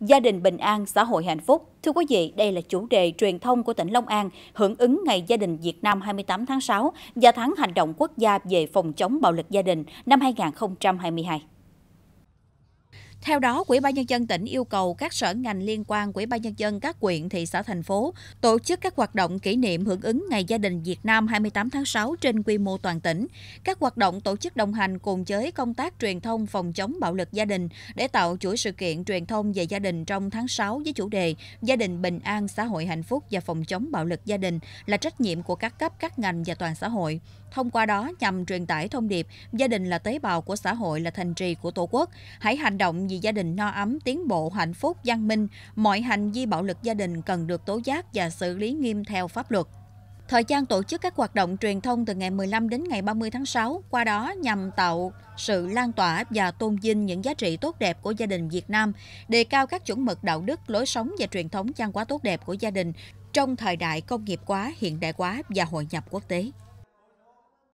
gia đình bình an, xã hội hạnh phúc. Thưa quý vị, đây là chủ đề truyền thông của tỉnh Long An hưởng ứng Ngày Gia đình Việt Nam 28 tháng 6 và tháng hành động quốc gia về phòng chống bạo lực gia đình năm 2022. Theo đó, Quỹ ban nhân dân tỉnh yêu cầu các sở ngành liên quan Quỹ ban nhân dân các quyện, thị xã thành phố tổ chức các hoạt động kỷ niệm hưởng ứng Ngày gia đình Việt Nam 28 tháng 6 trên quy mô toàn tỉnh. Các hoạt động tổ chức đồng hành cùng với công tác truyền thông phòng chống bạo lực gia đình để tạo chuỗi sự kiện truyền thông về gia đình trong tháng 6 với chủ đề Gia đình bình an, xã hội hạnh phúc và phòng chống bạo lực gia đình là trách nhiệm của các cấp, các ngành và toàn xã hội. Thông qua đó nhằm truyền tải thông điệp gia đình là tế bào của xã hội là thành trì của Tổ quốc, hãy hành động vì vì gia đình no ấm, tiến bộ, hạnh phúc, văn minh, mọi hành vi bạo lực gia đình cần được tố giác và xử lý nghiêm theo pháp luật. Thời gian tổ chức các hoạt động truyền thông từ ngày 15 đến ngày 30 tháng 6, qua đó nhằm tạo sự lan tỏa và tôn vinh những giá trị tốt đẹp của gia đình Việt Nam, đề cao các chuẩn mực đạo đức, lối sống và truyền thống văn hóa tốt đẹp của gia đình trong thời đại công nghiệp quá hiện đại quá và hội nhập quốc tế.